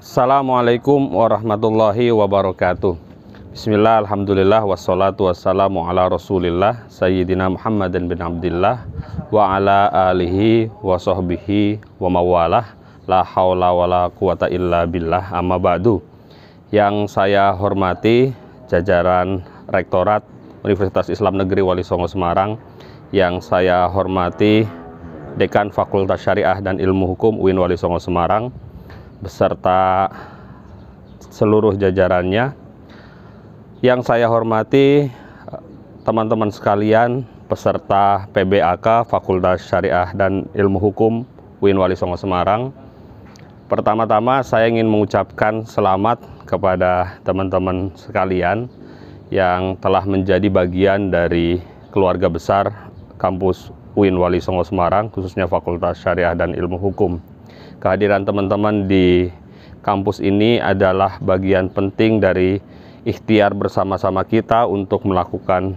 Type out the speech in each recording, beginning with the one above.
Assalamualaikum warahmatullahi wabarakatuh Bismillah, Alhamdulillah, wassalatu wassalamu ala rasulillah Sayyidina Muhammadin bin Abdullah Wa ala alihi wa sahbihi wa mawalah La hawla wa la quwata illa billah amma ba'du Yang saya hormati jajaran Rektorat Universitas Islam Negeri Wali Songo Semarang Yang saya hormati Dekan Fakultas Syariah dan Ilmu Hukum UIN Wali Songo Semarang beserta seluruh jajarannya. Yang saya hormati eh, teman-teman sekalian peserta PBAK Fakultas Syariah dan Ilmu Hukum UIN Wali Songo Semarang. Pertama-tama saya ingin mengucapkan selamat kepada teman-teman sekalian yang telah menjadi bagian dari keluarga besar kampus UIN Wali Songo Semarang khususnya Fakultas Syariah dan Ilmu Hukum kehadiran teman-teman di kampus ini adalah bagian penting dari ikhtiar bersama-sama kita untuk melakukan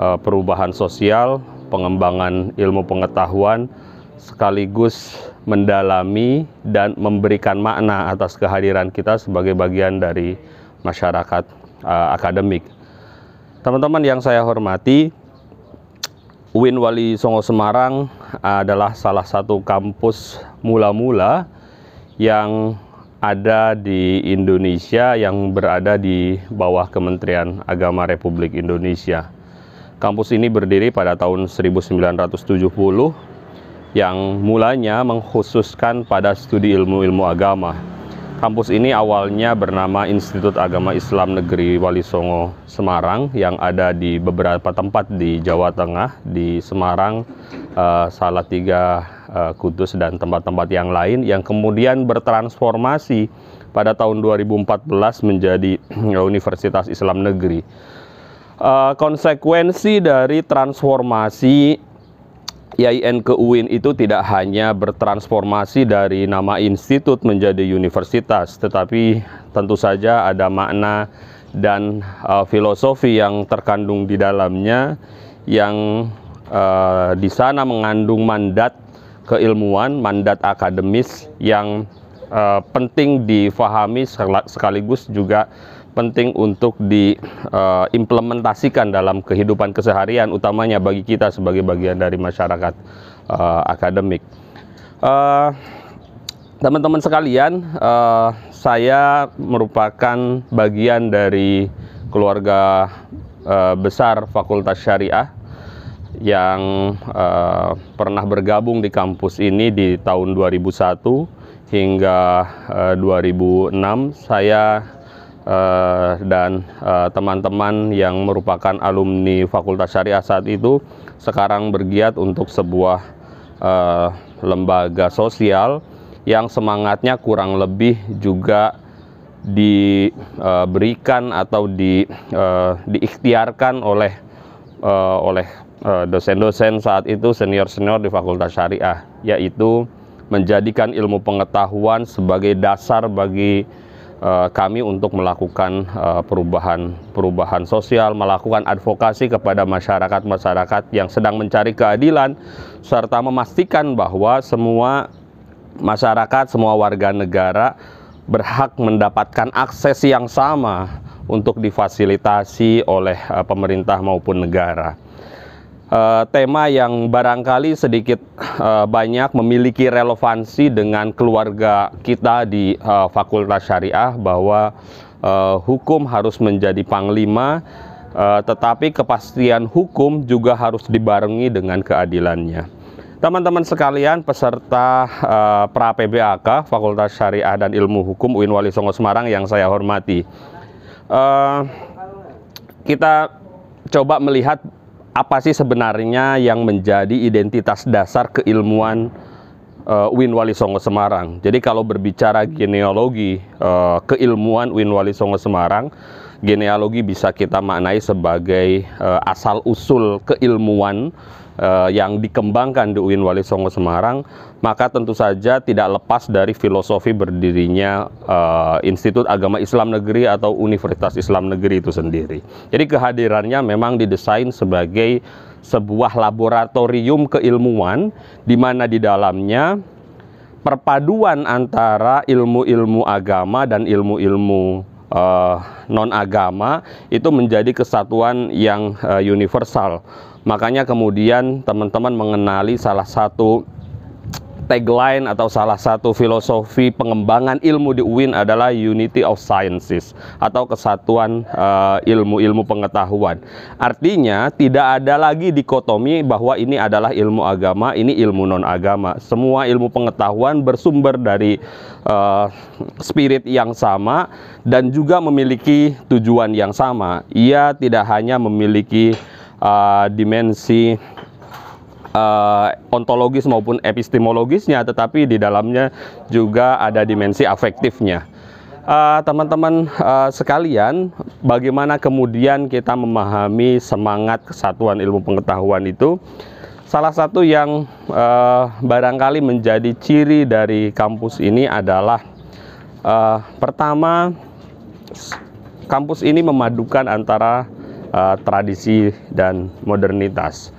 uh, perubahan sosial, pengembangan ilmu pengetahuan, sekaligus mendalami dan memberikan makna atas kehadiran kita sebagai bagian dari masyarakat uh, akademik. Teman-teman yang saya hormati, UIN Wali Songo Semarang adalah salah satu kampus mula-mula yang ada di Indonesia yang berada di bawah Kementerian Agama Republik Indonesia. Kampus ini berdiri pada tahun 1970 yang mulanya mengkhususkan pada studi ilmu-ilmu agama. Kampus ini awalnya bernama Institut Agama Islam Negeri Wali Songo Semarang yang ada di beberapa tempat di Jawa Tengah, di Semarang, uh, Salatiga, uh, Kudus dan tempat-tempat yang lain yang kemudian bertransformasi pada tahun 2014 menjadi Universitas Islam Negeri. Uh, konsekuensi dari transformasi IAIN ke UIN itu tidak hanya bertransformasi dari nama institut menjadi universitas, tetapi tentu saja ada makna dan uh, filosofi yang terkandung di dalamnya yang uh, di sana mengandung mandat keilmuan, mandat akademis yang uh, penting difahami sekaligus juga penting untuk diimplementasikan eh, uh, dalam kehidupan keseharian utamanya bagi kita sebagai bagian dari masyarakat uh, akademik. teman eh, teman-teman sekalian, uh, saya merupakan bagian dari keluarga uh, besar Fakultas Syariah yang uh, pernah bergabung di kampus ini di tahun 2001 hingga uh, 2006. Saya uh, dan eh, teman-teman uh, yang merupakan alumni Fakultas Syariah saat itu sekarang bergiat untuk sebuah uh, lembaga sosial yang semangatnya kurang lebih juga diberikan atau di diikhtiarkan oleh oleh dosen-dosen saat itu senior-senior di Fakultas Syariah yaitu menjadikan ilmu pengetahuan sebagai dasar bagi Eh, kami untuk melakukan perubahan-perubahan sosial, melakukan advokasi kepada masyarakat-masyarakat yang sedang mencari keadilan serta memastikan bahwa semua masyarakat, semua warga negara berhak mendapatkan akses yang sama untuk difasilitasi oleh eh, pemerintah maupun negara. Eh, tema yang barangkali sedikit uh, banyak memiliki relevansi dengan keluarga kita di uh, Fakultas Syariah bahwa uh, hukum harus menjadi panglima uh, tetapi kepastian hukum juga harus dibarengi dengan keadilannya. Teman-teman sekalian peserta uh, pra PBAK Fakultas Syariah dan Ilmu Hukum UIN Wali Songo Semarang yang saya hormati. Uh, kita coba melihat apa sih sebenarnya yang menjadi identitas dasar keilmuan uh, Win Wali Songo Semarang. Jadi kalau berbicara genealogi uh, keilmuan Win Wali Songo Semarang, genealogi bisa kita maknai sebagai uh, asal usul keilmuan uh, yang dikembangkan di UIN Wali Songo Semarang, maka tentu saja tidak lepas dari filosofi berdirinya uh, Institut Agama Islam Negeri atau Universitas Islam Negeri itu sendiri. Jadi kehadirannya memang didesain sebagai sebuah laboratorium keilmuan di mana di dalamnya perpaduan antara ilmu-ilmu agama dan ilmu-ilmu uh, eh, non agama itu menjadi kesatuan yang uh, universal. Makanya kemudian teman-teman mengenali salah satu tagline atau salah satu filosofi pengembangan ilmu di UIN adalah Unity of Sciences atau kesatuan eh, ilmu-ilmu uh, pengetahuan. Artinya tidak ada lagi dikotomi bahwa ini adalah ilmu agama, ini ilmu non agama. Semua ilmu pengetahuan bersumber dari uh, spirit yang sama dan juga memiliki tujuan yang sama. Ia tidak hanya memiliki uh, dimensi uh, ontologis maupun epistemologisnya, tetapi di dalamnya juga ada dimensi afektifnya. Eh, teman-teman uh, uh, sekalian, bagaimana kemudian kita memahami semangat kesatuan ilmu pengetahuan itu? Salah satu yang uh, barangkali menjadi ciri dari kampus ini adalah uh, pertama kampus ini memadukan antara uh, tradisi dan modernitas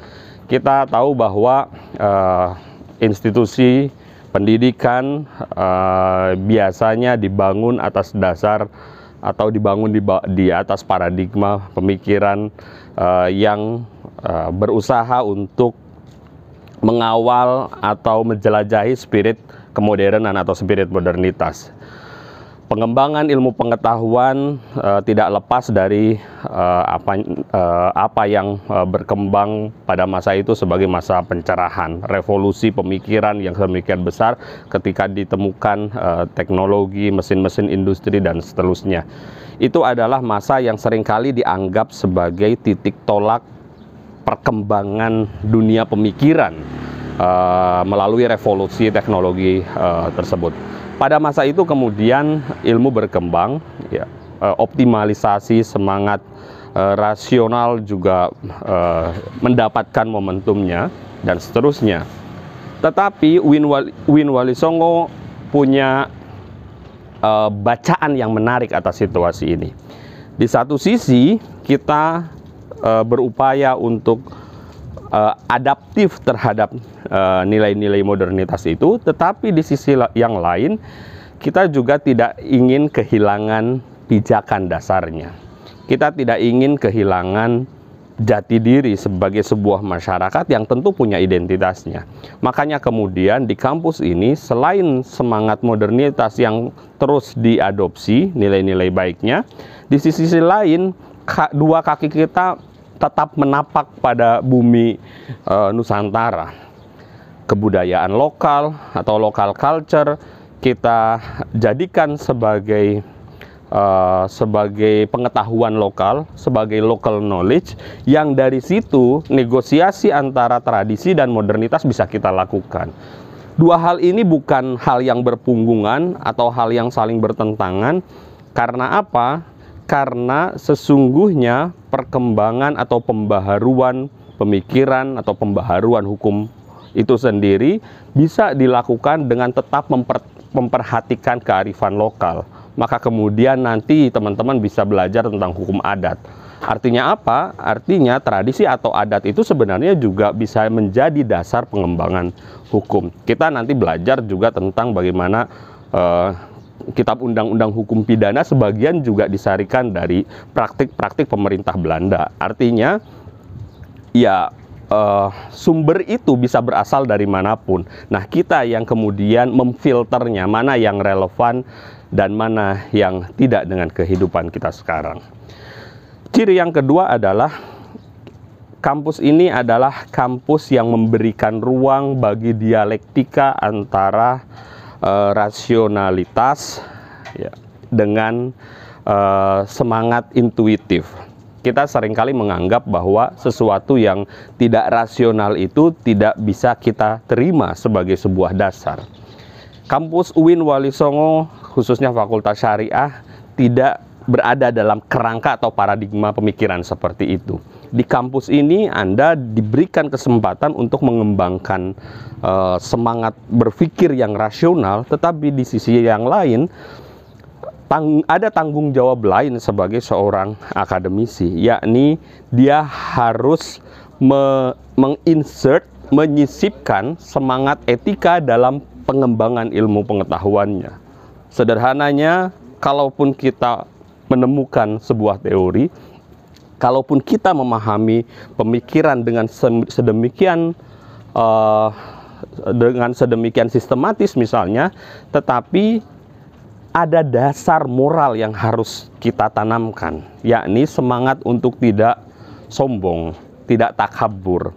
kita tahu bahwa uh, institusi pendidikan uh, biasanya dibangun atas dasar atau dibangun di, di atas paradigma pemikiran uh, yang uh, berusaha untuk mengawal atau menjelajahi spirit kemodernan atau spirit modernitas pengembangan ilmu pengetahuan uh, tidak lepas dari uh, apa uh, apa yang uh, berkembang pada masa itu sebagai masa pencerahan, revolusi pemikiran yang semikian besar ketika ditemukan uh, teknologi, mesin-mesin industri dan seterusnya. Itu adalah masa yang seringkali dianggap sebagai titik tolak perkembangan dunia pemikiran uh, melalui revolusi teknologi uh, tersebut. Pada masa itu kemudian ilmu berkembang, ya, eh, optimalisasi semangat eh, rasional juga eh, mendapatkan momentumnya dan seterusnya. Tetapi Win, Wal Win Wali Songo punya eh, bacaan yang menarik atas situasi ini. Di satu sisi kita eh, berupaya untuk uh, adaptif terhadap eh, nilai-nilai uh, modernitas itu, tetapi di sisi yang lain kita juga tidak ingin kehilangan pijakan dasarnya. Kita tidak ingin kehilangan jati diri sebagai sebuah masyarakat yang tentu punya identitasnya. Makanya kemudian di kampus ini selain semangat modernitas yang terus diadopsi nilai-nilai baiknya, di sisi lain dua kaki kita tetap menapak pada bumi e, Nusantara. Kebudayaan lokal atau lokal culture kita jadikan sebagai Uh, sebagai pengetahuan lokal, sebagai local knowledge yang dari situ negosiasi antara tradisi dan modernitas bisa kita lakukan. Dua hal ini bukan hal yang berpunggungan atau hal yang saling bertentangan. Karena apa? Karena sesungguhnya perkembangan atau pembaharuan pemikiran atau pembaharuan hukum itu sendiri bisa dilakukan dengan tetap memper, memperhatikan kearifan lokal. Maka kemudian nanti teman-teman bisa belajar tentang hukum adat. Artinya apa? Artinya tradisi atau adat itu sebenarnya juga bisa menjadi dasar pengembangan hukum. Kita nanti belajar juga tentang bagaimana uh, kitab undang-undang hukum pidana sebagian juga disarikan dari praktik-praktik pemerintah Belanda. Artinya ya uh, sumber itu bisa berasal dari manapun. Nah, kita yang kemudian memfilternya mana yang relevan dan mana yang tidak dengan kehidupan kita sekarang. Ciri yang kedua adalah kampus ini adalah kampus yang memberikan ruang bagi dialektika antara Eh, rasionalitas ya, dengan uh, semangat intuitif. Kita seringkali menganggap bahwa sesuatu yang tidak rasional itu tidak bisa kita terima sebagai sebuah dasar. Kampus UIN Wali Songo, khususnya Fakultas Syariah, tidak berada dalam kerangka atau paradigma pemikiran seperti itu di kampus ini Anda diberikan kesempatan untuk mengembangkan uh, semangat berpikir yang rasional, tetapi di sisi yang lain tang ada tanggung jawab lain sebagai seorang akademisi, yakni dia harus me menginsert, menyisipkan semangat etika dalam pengembangan ilmu pengetahuannya. Sederhananya, kalaupun kita menemukan sebuah teori, kalaupun kita memahami pemikiran dengan sedemikian uh, dengan sedemikian sistematis misalnya, tetapi ada dasar moral yang harus kita tanamkan, yakni semangat untuk tidak sombong, tidak takabur.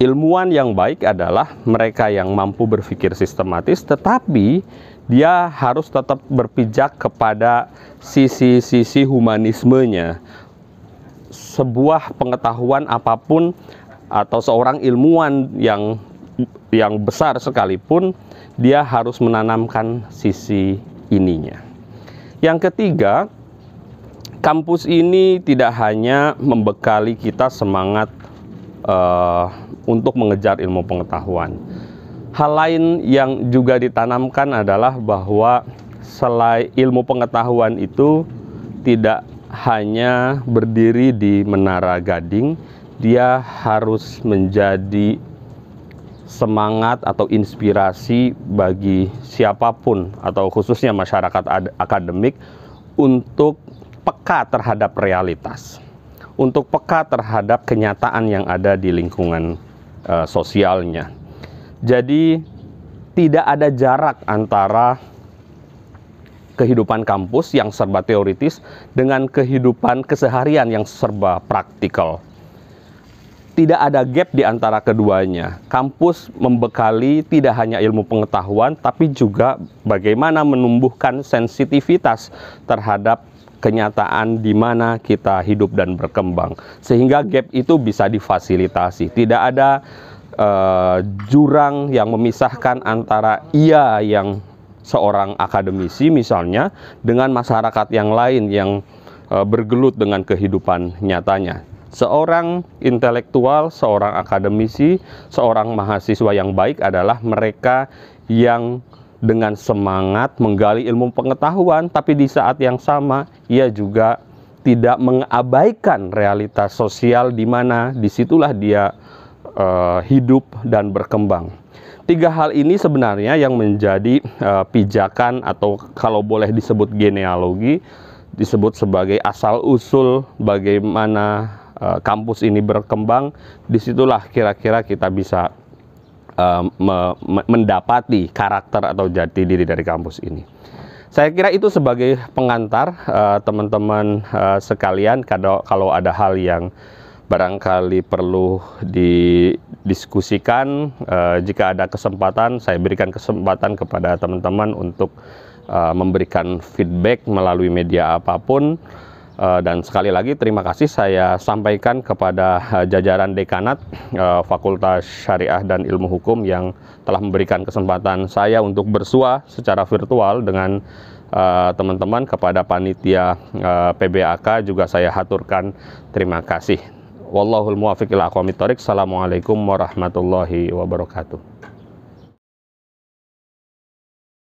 Ilmuwan yang baik adalah mereka yang mampu berpikir sistematis, tetapi dia harus tetap berpijak kepada sisi-sisi humanismenya, sebuah pengetahuan apapun atau seorang ilmuwan yang yang besar sekalipun dia harus menanamkan sisi ininya. Yang ketiga, kampus ini tidak hanya membekali kita semangat uh, untuk mengejar ilmu pengetahuan. Hal lain yang juga ditanamkan adalah bahwa selain ilmu pengetahuan itu tidak hanya berdiri di Menara Gading, dia harus menjadi semangat atau inspirasi bagi siapapun atau khususnya masyarakat akademik untuk peka terhadap realitas, untuk peka terhadap kenyataan yang ada di lingkungan uh, sosialnya. Jadi tidak ada jarak antara kehidupan kampus yang serba teoritis dengan kehidupan keseharian yang serba praktikal. Tidak ada gap di antara keduanya. Kampus membekali tidak hanya ilmu pengetahuan, tapi juga bagaimana menumbuhkan sensitivitas terhadap kenyataan di mana kita hidup dan berkembang, sehingga gap itu bisa difasilitasi. Tidak ada uh, jurang yang memisahkan antara ia yang seorang akademisi misalnya dengan masyarakat yang lain yang e, bergelut dengan kehidupan nyatanya. Seorang intelektual, seorang akademisi, seorang mahasiswa yang baik adalah mereka yang dengan semangat menggali ilmu pengetahuan, tapi di saat yang sama ia juga tidak mengabaikan realitas sosial di mana disitulah dia uh, hidup dan berkembang. Tiga hal ini sebenarnya yang menjadi uh, pijakan atau kalau boleh disebut genealogi disebut sebagai asal usul bagaimana uh, kampus ini berkembang. Disitulah kira-kira kita bisa uh, me me mendapati karakter atau jati diri dari kampus ini. Saya kira itu sebagai pengantar teman-teman uh, uh, sekalian kalau kalau ada hal yang barangkali perlu didiskusikan uh, jika ada kesempatan saya berikan kesempatan kepada teman-teman untuk uh, memberikan feedback melalui media apapun uh, dan sekali lagi terima kasih saya sampaikan kepada jajaran dekanat uh, Fakultas Syariah dan Ilmu Hukum yang telah memberikan kesempatan saya untuk bersua secara virtual dengan teman-teman uh, kepada panitia uh, PBAK juga saya haturkan terima kasih. Wallahul muwafiq ila aqwamit thoriq. Assalamualaikum warahmatullahi wabarakatuh.